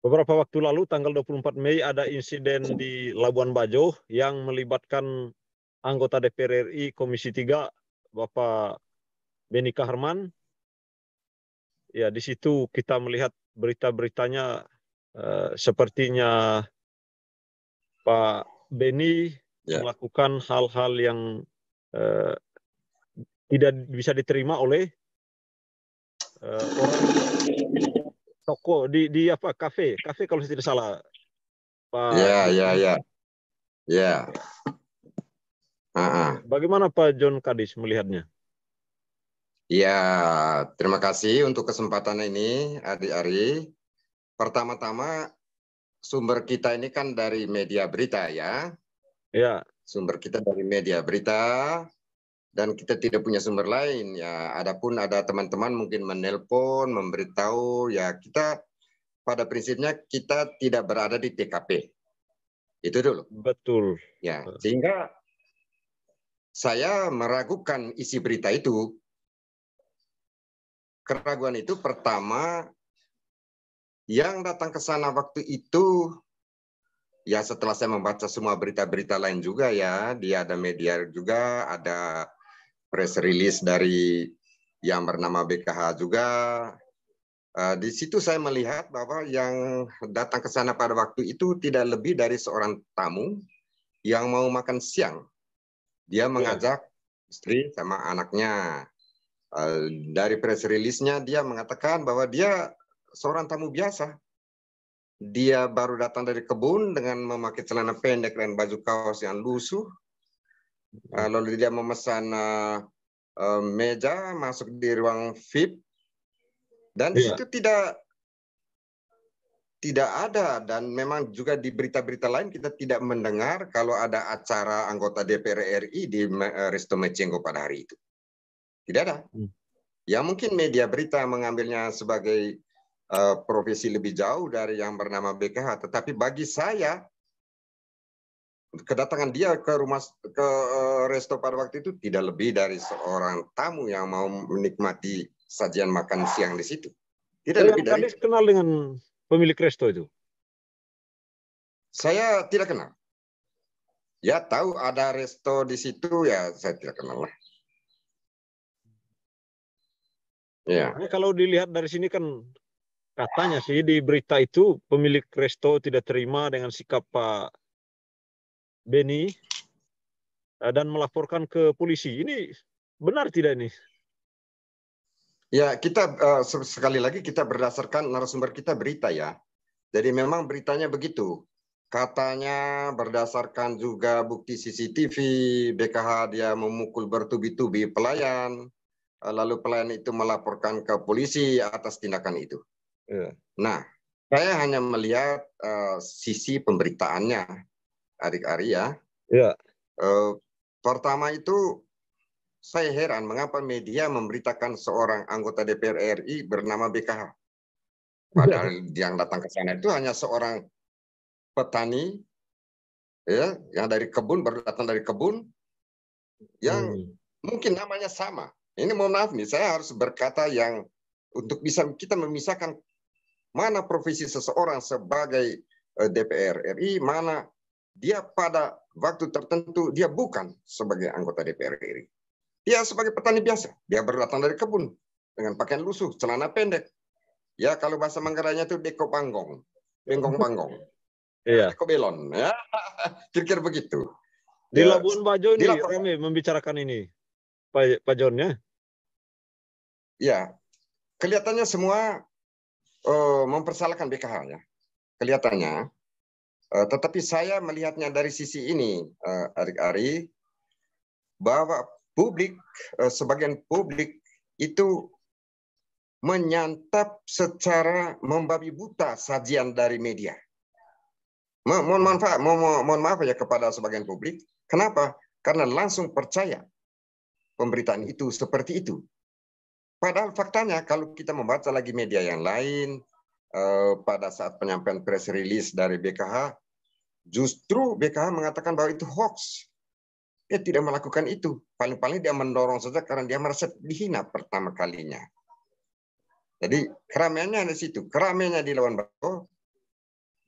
Beberapa waktu lalu, tanggal 24 Mei, ada insiden di Labuan Bajo yang melibatkan anggota DPR RI Komisi 3, Bapak Beni Kaharman. Ya, di situ kita melihat berita-beritanya eh, sepertinya Pak Beni ya. melakukan hal-hal yang eh, tidak bisa diterima oleh eh, orang toko di di apa kafe kafe kalau saya tidak salah pak ya ya ya ya bagaimana pak John Kadis melihatnya ya terima kasih untuk kesempatan ini Adi Ari. pertama-tama sumber kita ini kan dari media berita ya ya sumber kita dari media berita dan kita tidak punya sumber lain ya adapun ada teman-teman mungkin menelpon memberitahu ya kita pada prinsipnya kita tidak berada di TKP itu dulu betul ya sehingga saya meragukan isi berita itu keraguan itu pertama yang datang ke sana waktu itu ya setelah saya membaca semua berita-berita lain juga ya dia ada media juga ada press release dari yang bernama BKH juga. Uh, di situ saya melihat bahwa yang datang ke sana pada waktu itu tidak lebih dari seorang tamu yang mau makan siang. Dia ya. mengajak istri sama anaknya. Uh, dari press release-nya dia mengatakan bahwa dia seorang tamu biasa. Dia baru datang dari kebun dengan memakai celana pendek dan baju kaos yang lusuh lalu dia memesan uh, meja masuk di ruang VIP dan iya. itu tidak tidak ada dan memang juga di berita-berita lain kita tidak mendengar kalau ada acara anggota DPR RI di eh, Resto Mecenggo pada hari itu. Tidak ada. Hmm. Ya mungkin media berita mengambilnya sebagai uh, profesi lebih jauh dari yang bernama BKH, tetapi bagi saya kedatangan dia ke rumah ke eh, resto pada waktu itu tidak lebih dari seorang tamu yang mau menikmati sajian makan siang di situ. Tidak Jadi lebih dari. Anda kenal dengan pemilik resto itu? Saya tidak kenal. Ya tahu ada resto di situ ya saya tidak kenal lah. Ya. Nah, kalau dilihat dari sini kan katanya sih di berita itu pemilik resto tidak terima dengan sikap Pak Beni eh, dan melaporkan ke polisi. Ini benar tidak ini? Ya, kita uh, sekali lagi kita berdasarkan narasumber kita berita ya. Jadi memang beritanya begitu. Katanya berdasarkan juga bukti CCTV, BKH dia memukul bertubi-tubi pelayan, eh, lalu pelayan itu melaporkan ke polisi atas tindakan itu. Ya. Nah, saya hanya melihat uh, sisi pemberitaannya adik Ari Ya. E, pertama itu saya heran mengapa media memberitakan seorang anggota DPR RI bernama BKH. Padahal iya. yang datang ke sana itu hanya seorang petani ya yang dari kebun baru datang dari kebun yang hmm. mungkin namanya sama. Ini mohon maaf nih, saya harus berkata yang untuk bisa kita memisahkan mana profesi seseorang sebagai eh, DPR RI, mana dia pada waktu tertentu dia bukan sebagai anggota DPR RI. Dia sebagai petani biasa, dia berdatang dari kebun dengan pakaian lusuh, celana pendek. Ya kalau bahasa Manggaranya itu deko panggong, bengkong panggong. Iya. Deko belon, ya. Kira-kira begitu. Di ya. Labuan Bajo ini kami membicarakan ini, Pak, Pak John ya. Ya, kelihatannya semua uh, mempersalahkan BKH ya. Kelihatannya Eh, tetapi saya melihatnya dari sisi ini, eh, Ari-Ari, bahwa publik, eh, sebagian publik itu menyantap secara membabi buta sajian dari media. Mohon maaf, mohon maaf ya kepada sebagian publik. Kenapa? Karena langsung percaya pemberitaan itu seperti itu. Padahal faktanya kalau kita membaca lagi media yang lain, Eh, pada saat penyampaian press release dari BKH, justru BKH mengatakan bahwa itu hoax. Dia tidak melakukan itu. Paling-paling dia mendorong saja karena dia merasa dihina pertama kalinya. Jadi keramaiannya ada situ. Keramaiannya di Lawan Bako,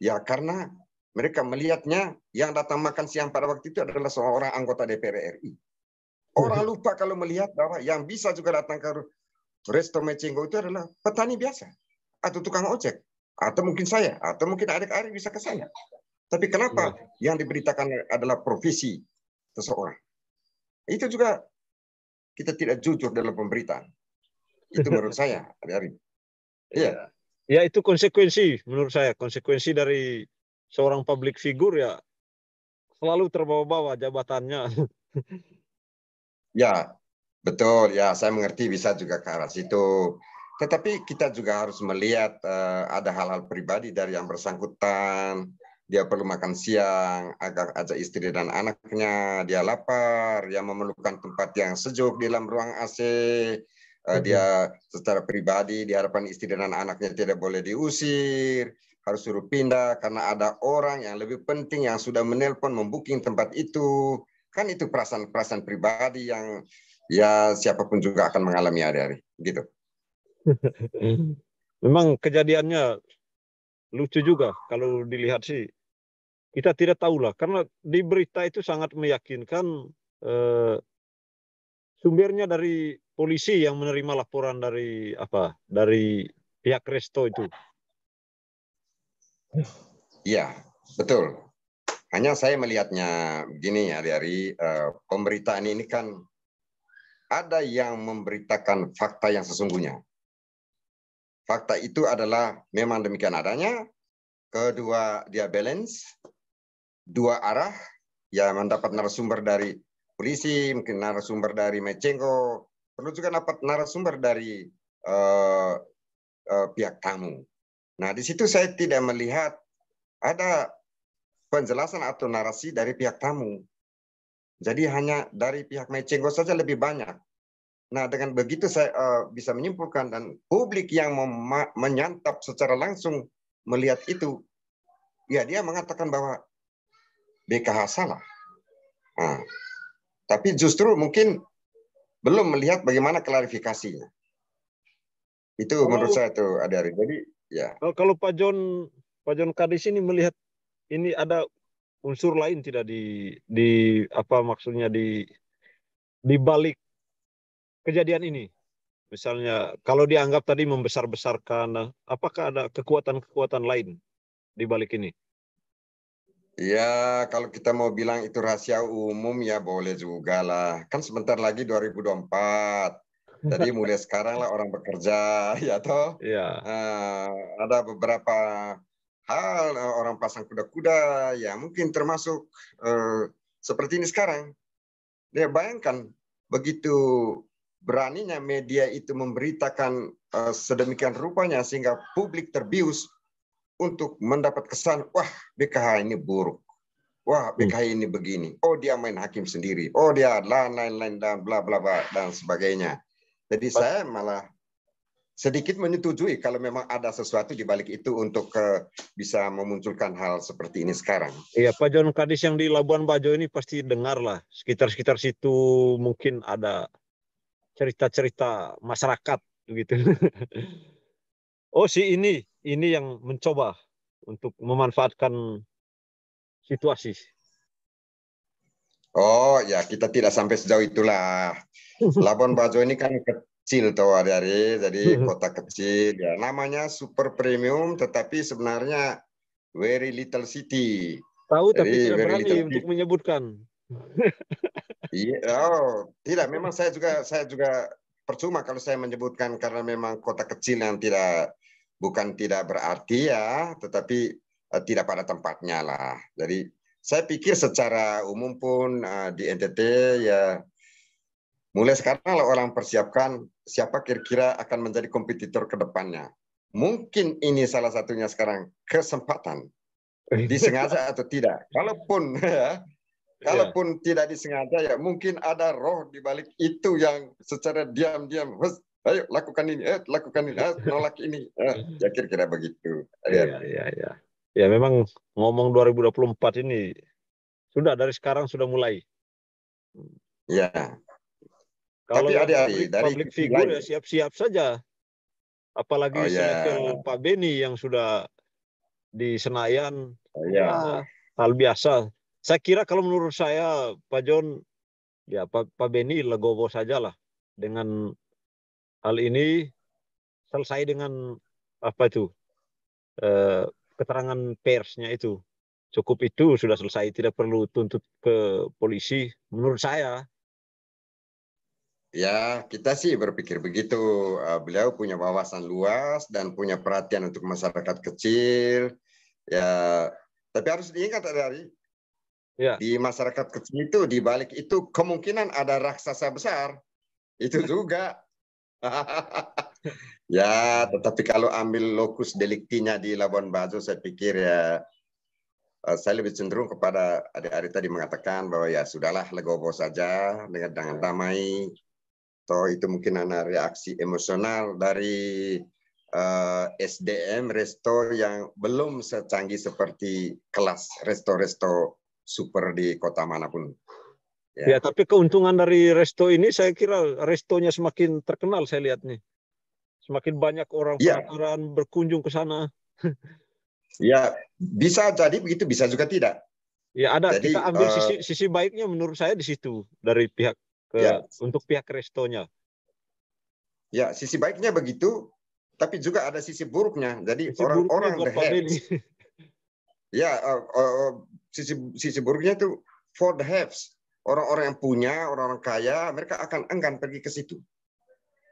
ya karena mereka melihatnya yang datang makan siang pada waktu itu adalah seorang anggota DPR RI. Orang mhm. lupa kalau melihat bahwa yang bisa juga datang ke Resto Mecenggo itu adalah petani biasa atau tukang ojek atau mungkin saya atau mungkin adik-adik bisa ke saya. Tapi kenapa ya. yang diberitakan adalah profesi seseorang? Itu juga kita tidak jujur dalam pemberitaan. Itu menurut saya, adik-adik. Iya. Ya itu konsekuensi menurut saya, konsekuensi dari seorang public figure ya selalu terbawa-bawa jabatannya. ya, betul. Ya, saya mengerti bisa juga ke arah situ. Tetapi kita juga harus melihat uh, ada hal-hal pribadi dari yang bersangkutan. Dia perlu makan siang, agak ajak istri dan anaknya. Dia lapar, dia memerlukan tempat yang sejuk di dalam ruang AC. Eh, mm-hmm. dia secara pribadi diharapkan istri dan anaknya tidak boleh diusir, harus suruh pindah karena ada orang yang lebih penting yang sudah menelpon membuking tempat itu. Kan itu perasaan-perasaan pribadi yang ya siapapun juga akan mengalami hari-hari, gitu. Memang kejadiannya lucu juga kalau dilihat sih. Kita tidak tahulah karena di berita itu sangat meyakinkan eh, sumbernya dari polisi yang menerima laporan dari apa dari pihak resto itu. Iya, betul. Hanya saya melihatnya begini ya dari eh, pemberitaan ini kan ada yang memberitakan fakta yang sesungguhnya fakta itu adalah memang demikian adanya. Kedua, dia balance dua arah, ya mendapat narasumber dari polisi, mungkin narasumber dari Mecengko, perlu juga dapat narasumber dari uh, uh, pihak tamu. Nah, di situ saya tidak melihat ada penjelasan atau narasi dari pihak tamu. Jadi hanya dari pihak Mecengko saja lebih banyak. Nah, dengan begitu saya uh, bisa menyimpulkan dan publik yang menyantap secara langsung melihat itu, ya dia mengatakan bahwa BKH salah. Nah, tapi justru mungkin belum melihat bagaimana klarifikasinya. Itu kalau, menurut saya itu ada hari Jadi ya. Kalau, kalau Pak John Pak John Kadis ini melihat ini ada unsur lain tidak di di apa maksudnya di di balik kejadian ini? Misalnya kalau dianggap tadi membesar-besarkan, apakah ada kekuatan-kekuatan lain di balik ini? Ya, kalau kita mau bilang itu rahasia umum ya boleh juga lah. Kan sebentar lagi 2024. Jadi mulai sekarang lah orang bekerja ya toh. Ya. Uh, ada beberapa hal eh, orang pasang kuda-kuda ya mungkin termasuk uh, seperti ini sekarang. Ya bayangkan begitu beraninya media itu memberitakan uh, sedemikian rupanya sehingga publik terbius untuk mendapat kesan wah BKH ini buruk. Wah, hmm. BKH ini begini. Oh, dia main hakim sendiri. Oh, dia lain-lain dan bla bla bla dan sebagainya. Jadi Pas. saya malah sedikit menyetujui kalau memang ada sesuatu di balik itu untuk uh, bisa memunculkan hal seperti ini sekarang. Iya, Pak John Kadis yang di Labuan Bajo ini pasti dengarlah. Sekitar-sekitar situ mungkin ada cerita-cerita masyarakat begitu. oh si ini, ini yang mencoba untuk memanfaatkan situasi. Oh ya kita tidak sampai sejauh itulah. Labuan Bajo ini kan kecil hari-hari, jadi kota kecil ya namanya super premium tetapi sebenarnya very little city. Tahu tapi tidak berani untuk menyebutkan. Iya, oh, tidak. Memang saya juga saya juga percuma kalau saya menyebutkan karena memang kota kecil yang tidak bukan tidak berarti ya, tetapi uh, tidak pada tempatnya lah. Jadi saya pikir secara umum pun uh, di NTT ya mulai sekarang lah orang persiapkan siapa kira-kira akan menjadi kompetitor kedepannya. Mungkin ini salah satunya sekarang kesempatan disengaja atau tidak. Kalaupun ya, Iya. Kalaupun yeah. tidak disengaja ya mungkin ada roh di balik itu yang secara diam-diam, ayo lakukan ini, eh, lakukan ini, eh, nolak ini. Eh, ya kira-kira begitu. Iya, iya, iya. iya. Ya memang ngomong 2024 ini sudah dari sekarang sudah mulai. Ya. Kalau Tapi ada dari public figure ya siap-siap saja. Apalagi oh, yeah. Iya. Pak Beni yang sudah di Senayan. Oh, yeah. ya. Hal biasa saya kira kalau menurut saya Pak John, ya Pak, Pak Beni legowo saja lah dengan hal ini selesai dengan apa itu eh, keterangan persnya itu cukup itu sudah selesai tidak perlu tuntut ke polisi menurut saya ya kita sih berpikir begitu eh, beliau punya wawasan luas dan punya perhatian untuk masyarakat kecil ya tapi harus diingat dari yeah. di masyarakat kecil itu di balik itu kemungkinan ada raksasa besar itu juga ya tetapi kalau ambil lokus deliktinya di Labuan Bajo saya pikir ya eh, saya lebih cenderung kepada adik-adik tadi mengatakan bahwa ya sudahlah legowo saja dengan dengan damai toh itu mungkin ada reaksi emosional dari uh, eh, SDM resto yang belum secanggih seperti kelas resto-resto super di kota manapun. Ya. ya, tapi keuntungan dari resto ini saya kira restonya semakin terkenal saya lihat nih. Semakin banyak orang ya. berkunjung ke sana. ya, bisa jadi begitu, bisa juga tidak. Ya, ada jadi, kita ambil uh, sisi sisi baiknya menurut saya di situ dari pihak ke, ya. untuk pihak restonya. Ya, sisi baiknya begitu, tapi juga ada sisi buruknya. Jadi orang-orang the head. Ya, uh, uh, sisi sisi buruknya itu for the haves. Orang-orang yang punya, orang-orang kaya, mereka akan enggan pergi ke situ.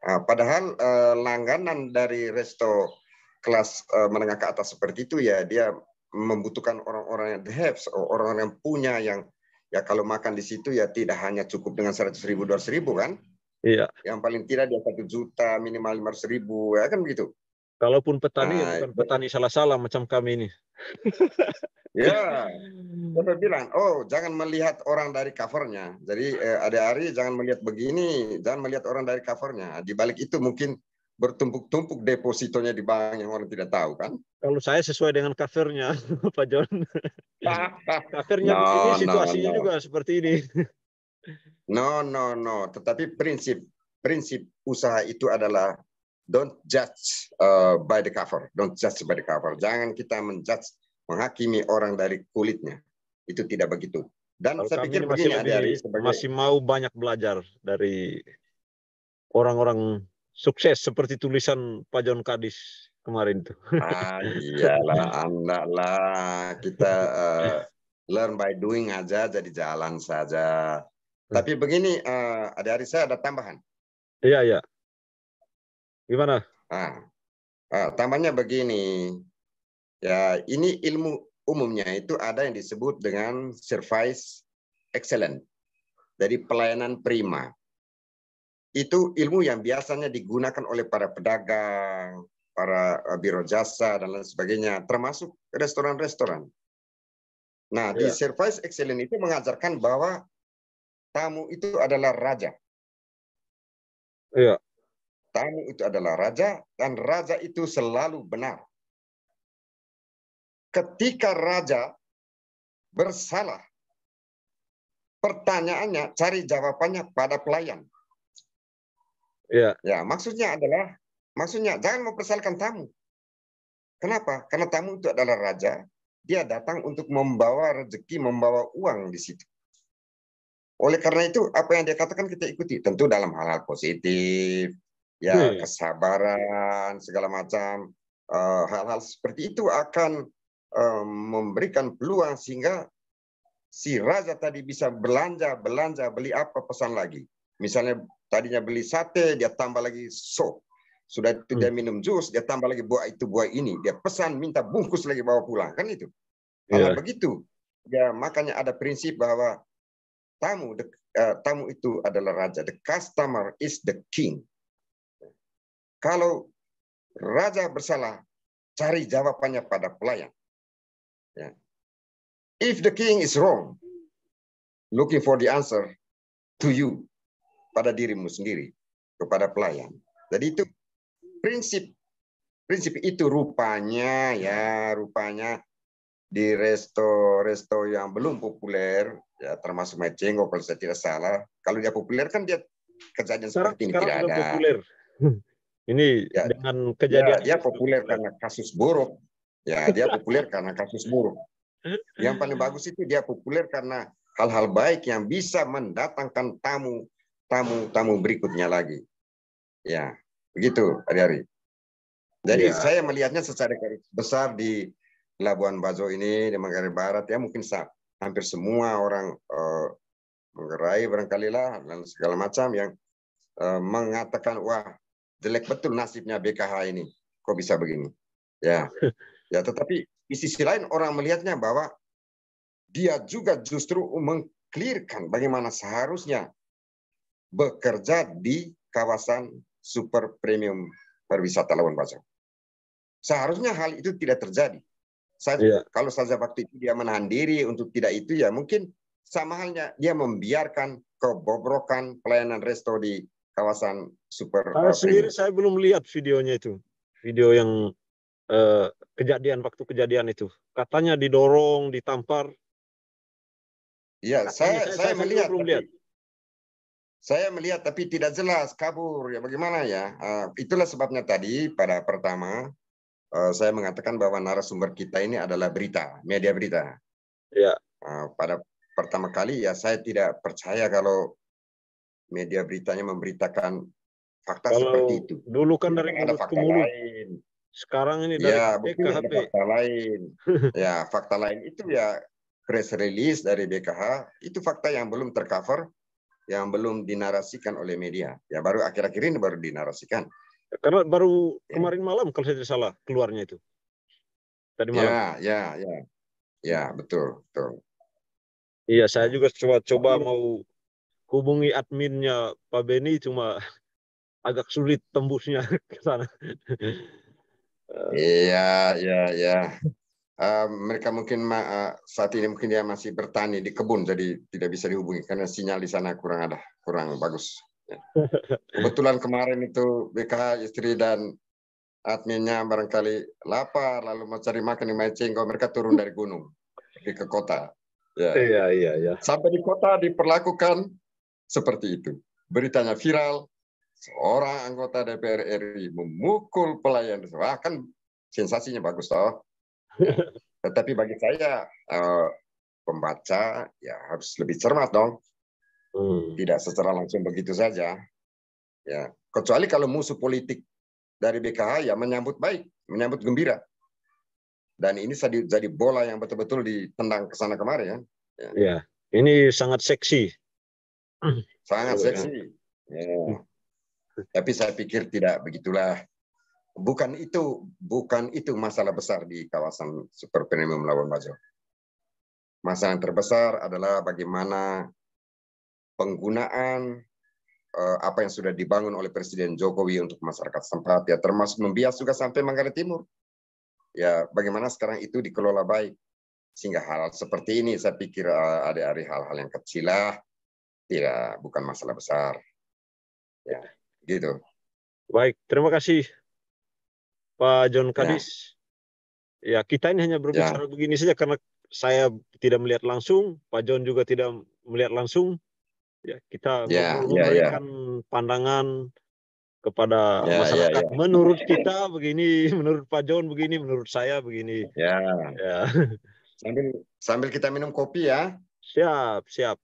Nah, padahal eh, langganan dari resto kelas eh, menengah ke atas seperti itu ya dia membutuhkan orang-orang yang the haves, orang-orang yang punya yang ya kalau makan di situ ya tidak hanya cukup dengan seratus ribu, dua ribu kan? Iya. Yang paling tidak dia satu juta, minimal lima ribu, ya kan begitu. Kalaupun petani, nah, bukan iya. petani salah-salah macam kami ini. ya, saya bilang, oh jangan melihat orang dari covernya. Jadi eh, ada hari jangan melihat begini, jangan melihat orang dari covernya. Di balik itu mungkin bertumpuk-tumpuk depositonya di bank yang orang tidak tahu kan? Kalau saya sesuai dengan covernya, Pak John. covernya no, begini, situasinya no, no. juga seperti ini. no, no, no. Tetapi prinsip prinsip usaha itu adalah don't judge uh, by the cover. Don't judge by the cover. Jangan kita menjudge, menghakimi orang dari kulitnya. Itu tidak begitu. Dan Kalau saya pikir masih begini, lebih, sebagai... masih mau banyak belajar dari orang-orang sukses seperti tulisan Pak John Kadis kemarin itu. Ah, iyalah, anda lah kita uh, learn by doing aja, jadi jalan saja. Hmm. Tapi begini, uh, ada hari saya ada tambahan. Iya, iya. Gimana? Nah, tambahnya begini. Ya, ini ilmu umumnya itu ada yang disebut dengan service excellent. Dari pelayanan prima. Itu ilmu yang biasanya digunakan oleh para pedagang, para eh, biro jasa dan lain sebagainya, termasuk restoran-restoran. Nah, yeah. di ya. service excellent itu mengajarkan bahwa tamu itu adalah raja. Yeah tamu itu adalah raja, dan raja itu selalu benar. Ketika raja bersalah, pertanyaannya cari jawabannya pada pelayan. Ya. ya, maksudnya adalah maksudnya jangan mempersalahkan tamu. Kenapa? Karena tamu itu adalah raja, dia datang untuk membawa rezeki, membawa uang di situ. Oleh karena itu, apa yang dia katakan kita ikuti. Tentu dalam hal-hal positif, ya hmm. kesabaran segala macam eh, hal-hal uh, seperti itu akan uh, memberikan peluang sehingga si raja tadi bisa belanja belanja beli apa pesan lagi misalnya tadinya beli sate dia tambah lagi sop sudah itu dia hmm. minum jus dia tambah lagi buah itu buah ini dia pesan minta bungkus lagi bawa pulang kan itu kalau iya. begitu ya makanya ada prinsip bahwa tamu the, uh, eh, tamu itu adalah raja the customer is the king kalau raja bersalah, cari jawabannya pada pelayan. Ya. If the king is wrong, looking for the answer to you, pada dirimu sendiri, kepada pelayan. Jadi itu prinsip prinsip itu rupanya ya rupanya di resto-resto yang belum populer ya termasuk Mecengo kalau saya tidak salah kalau dia populer kan dia kerjanya seperti ini tidak ada populer. Ini ya, dengan kejadian ya, dia populer karena kasus buruk. Ya, dia populer karena kasus buruk. Yang paling bagus itu dia populer karena hal-hal baik yang bisa mendatangkan tamu tamu tamu berikutnya lagi. Ya, begitu hari-hari. Jadi ya. saya melihatnya secara garis besar di Labuan Bajo ini di Manggarai Barat ya mungkin hampir semua orang eh, menggerai barangkali lah dan segala macam yang eh, mengatakan wah jelek betul nasibnya BKH ini. Kok bisa begini? Ya. Ya, tetapi di sisi lain orang melihatnya bahwa dia juga justru mengklirkan bagaimana seharusnya bekerja di kawasan super premium pariwisata lawan Bajo. Seharusnya hal itu tidak terjadi. Saya, iya. Kalau saja waktu itu dia menahan diri untuk tidak itu, ya mungkin sama halnya dia membiarkan kebobrokan pelayanan resto di kawasan super. Saya eh, sendiri saya belum lihat videonya itu, video yang uh, kejadian waktu kejadian itu. Katanya didorong, ditampar. Iya, saya, saya, saya melihat. Belum lihat. Saya melihat tapi tidak jelas kabur ya bagaimana ya. Uh, itulah sebabnya tadi pada pertama uh, saya mengatakan bahwa narasumber kita ini adalah berita, media berita. Ya. Uh, pada pertama kali ya saya tidak percaya kalau media beritanya memberitakan fakta Kalau seperti itu. Dulu kan dari ya, ada fakta lain. Sekarang ini dari ya, BKHP. Ada fakta lain. ya, fakta lain itu ya press release dari BKH itu fakta yang belum tercover, yang belum dinarasikan oleh media. Ya baru akhir-akhir ini baru dinarasikan. Karena baru ya. kemarin malam kalau saya tidak salah keluarnya itu. Tadi malam. Ya, ya, ya. Ya, betul, betul. Iya, saya juga coba-coba mau hubungi adminnya Pak Beni cuma agak sulit tembusnya ke sana. Eh. Iya, iya, iya. Uh, mereka mungkin ma uh, saat ini mungkin dia masih bertani di kebun, jadi tidak bisa dihubungi karena sinyal di sana kurang ada, kurang bagus. Ya. Kebetulan kemarin itu BKA istri dan adminnya barangkali lapar, lalu mau cari makan di kalau mereka turun dari gunung ke kota. Ya. Iya, iya, iya. Sampai di kota diperlakukan seperti itu. Beritanya viral, seorang anggota DPR RI memukul pelayan. Wah, kan sensasinya bagus toh. Tetapi bagi saya eh, pembaca ya harus lebih cermat dong. Hmm. Tidak secara langsung begitu saja. Ya, kecuali kalau musuh politik dari BKH ya menyambut baik, menyambut gembira. Dan ini jadi bola yang betul-betul ditendang ke sana kemari ya. Ya, iya, ini sangat seksi Sangat seksi. Ya. Tapi saya pikir tidak begitulah. Bukan itu, bukan itu masalah besar di kawasan super premium Labuan Bajo. Masalah yang terbesar adalah bagaimana penggunaan eh, apa yang sudah dibangun oleh Presiden Jokowi untuk masyarakat setempat ya termasuk membias juga sampai Manggarai Timur. Ya, bagaimana sekarang itu dikelola baik sehingga hal, -hal seperti ini saya pikir eh, ada hari hal-hal yang kecil lah tidak bukan masalah besar. Ya, gitu. Baik, terima kasih Pak John ya. Kadis. Ya, ya kita ini hanya berbicara ya. begini saja karena saya tidak melihat langsung, Pak John juga tidak melihat langsung. Ya, kita ya, ya, ya. memberikan ya, pandangan kepada ya, masyarakat. Ya, ya. Menurut kita begini, menurut Pak John begini, menurut saya begini. Ya. ya. Sambil sambil kita minum kopi ya. Siap, siap.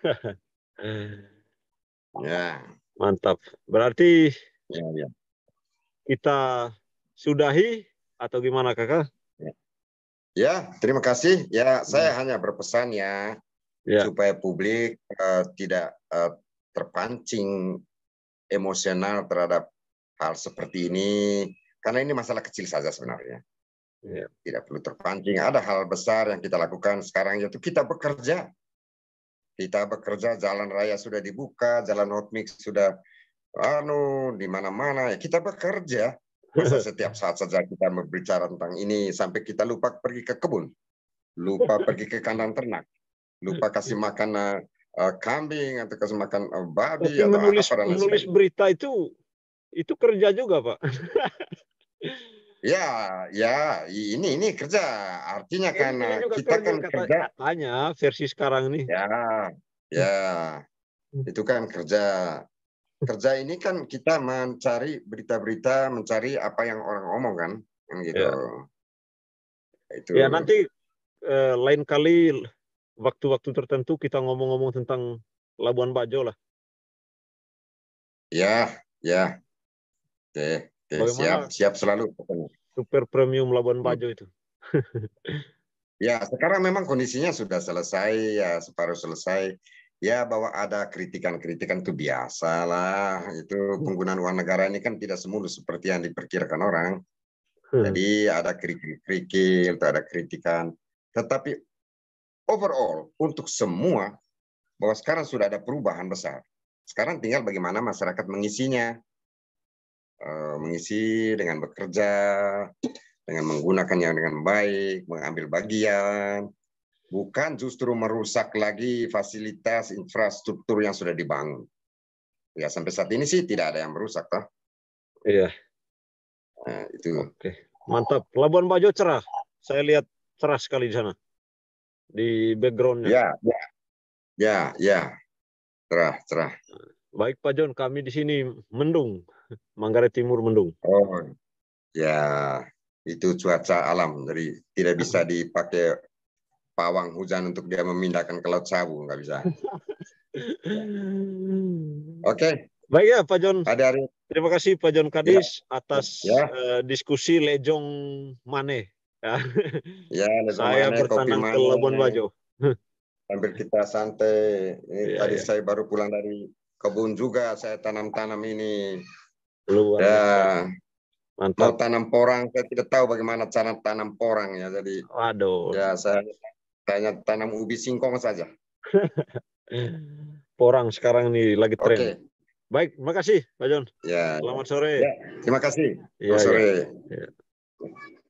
Eh. Ya. Mantap. Berarti ya, ya. kita sudahi atau gimana kakak? Ya, ya terima kasih. Ya, saya ya. hanya berpesan ya, ya. supaya publik uh, tidak uh, terpancing emosional terhadap hal seperti ini. Karena ini masalah kecil saja sebenarnya. Ya. Tidak perlu terpancing. Ada hal besar yang kita lakukan sekarang yaitu kita bekerja kita bekerja, jalan raya sudah dibuka, jalan hot mix sudah anu di mana-mana. Ya, kita bekerja. Masa setiap saat saja kita berbicara tentang ini sampai kita lupa pergi ke kebun, lupa pergi ke kandang ternak, lupa kasih makan eh, eh, kambing atau kasih makan eh, babi Tapi atau apa menulis berita itu itu kerja juga, Pak. Ya, ya, ini ini kerja. Artinya iya, kan kita kan kerja. Katanya versi sekarang nih. Ya, ya, hmm. itu kan kerja. Kerja ini kan kita mencari berita-berita, mencari apa yang orang omong kan, kan ya. gitu. Ya. Itu. Ya nanti eh, lain kali waktu-waktu tertentu kita ngomong-ngomong tentang Labuan Bajo lah. Ya, ya, deh. Bagaimana siap siap selalu Super premium Labuan Bajo itu. ya, sekarang memang kondisinya sudah selesai ya separuh selesai. Ya bahwa ada kritikan-kritikan itu biasa lah. Itu hmm. penggunaan uang negara ini kan tidak semulus seperti yang diperkirakan orang. Hmm. Jadi ada kritik-kritik, ada kritikan. Tetapi overall untuk semua bahwa sekarang sudah ada perubahan besar. Sekarang tinggal bagaimana masyarakat mengisinya. Eh, mengisi dengan bekerja, dengan menggunakannya dengan baik, mengambil bagian, bukan justru merusak lagi fasilitas infrastruktur yang sudah dibangun. Ya sampai saat ini sih tidak ada yang merusak, toh. Iya. Nah, itu. Oke, mantap. Labuan Bajo cerah. Saya lihat cerah sekali di sana. Di backgroundnya. Ya, ya, ya, ya. cerah, cerah. Nah. Baik Pak John, kami di sini mendung, Manggarai Timur mendung. Oh, ya itu cuaca alam, jadi tidak bisa dipakai pawang hujan untuk dia memindahkan ke Laut Sabu, nggak bisa. Oke. Okay. Baik ya Pak John. Ada hari. Terima kasih Pak John Kadis ya. atas ya. Uh, diskusi Lejong Mane. Ya, ya saya Mane, bertandang ke Labuan Bajo. Sambil kita santai, ini ya, tadi ya. saya baru pulang dari kebun juga saya tanam-tanam ini. Luar. Ya. Mantap. Mau tanam porang saya tidak tahu bagaimana cara tanam porang ya. Jadi Waduh. Ya saya tanya tanam ubi singkong saja. porang sekarang ini lagi tren. Okay. Baik, terima kasih Pak John. Ya. Selamat sore. Ya, terima kasih. Ya, sore. Ya, ya.